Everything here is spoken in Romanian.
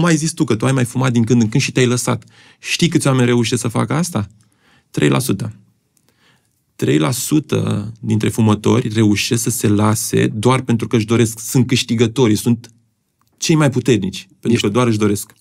Cum ai zis tu că tu ai mai fumat din când în când și te-ai lăsat? Știi câți oameni reușesc să facă asta? 3%. 3% dintre fumători reușesc să se lase doar pentru că își doresc, sunt câștigătorii, sunt cei mai puternici, pentru Ești... că doar își doresc.